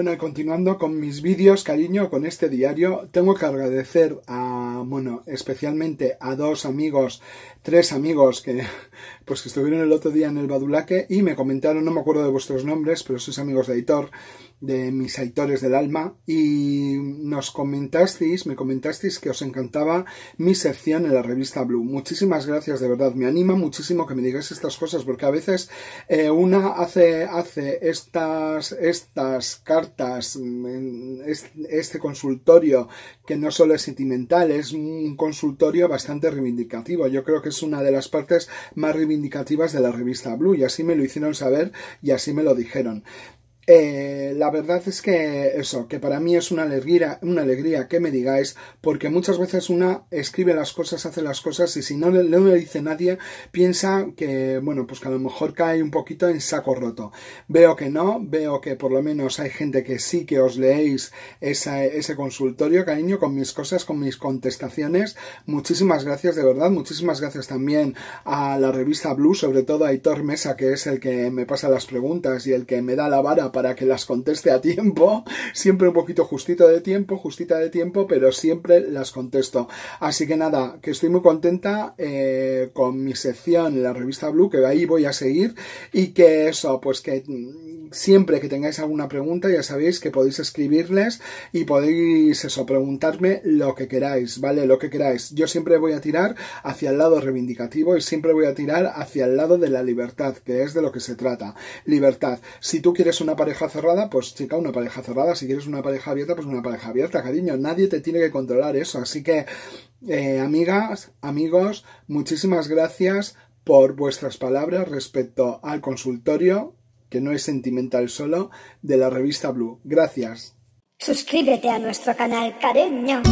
Bueno, continuando con mis vídeos, cariño, con este diario, tengo que agradecer a bueno, especialmente a dos amigos, tres amigos que, pues que estuvieron el otro día en el Badulaque y me comentaron, no me acuerdo de vuestros nombres, pero sois amigos de editor, de mis Aitores del alma, y nos comentasteis, me comentasteis que os encantaba mi sección en la revista Blue. Muchísimas gracias, de verdad, me anima muchísimo que me digáis estas cosas, porque a veces eh, una hace, hace estas, estas cartas, mm, este consultorio, que no solo es sentimental, es es un consultorio bastante reivindicativo. Yo creo que es una de las partes más reivindicativas de la revista Blue y así me lo hicieron saber y así me lo dijeron. Eh, la verdad es que eso, que para mí es una alegría, una alegría que me digáis, porque muchas veces una escribe las cosas, hace las cosas, y si no le, dice nadie, piensa que, bueno, pues que a lo mejor cae un poquito en saco roto. Veo que no, veo que por lo menos hay gente que sí que os leéis ese consultorio, cariño, con mis cosas, con mis contestaciones. Muchísimas gracias, de verdad, muchísimas gracias también a la revista Blue, sobre todo a Hitor Mesa, que es el que me pasa las preguntas y el que me da la vara para que las conteste a tiempo, siempre un poquito justito de tiempo, justita de tiempo, pero siempre las contesto. Así que nada, que estoy muy contenta eh, con mi sección, ...en la revista Blue, que ahí voy a seguir y que eso, pues que mm, siempre que tengáis alguna pregunta, ya sabéis que podéis escribirles y podéis eso, preguntarme lo que queráis, ¿vale? Lo que queráis. Yo siempre voy a tirar hacia el lado reivindicativo y siempre voy a tirar hacia el lado de la libertad, que es de lo que se trata. Libertad. Si tú quieres una pareja cerrada, pues chica, una pareja cerrada. Si quieres una pareja abierta, pues una pareja abierta, cariño. Nadie te tiene que controlar eso. Así que, eh, amigas, amigos, muchísimas gracias por vuestras palabras respecto al consultorio que no es sentimental solo, de la revista Blue. Gracias. Suscríbete a nuestro canal, cariño.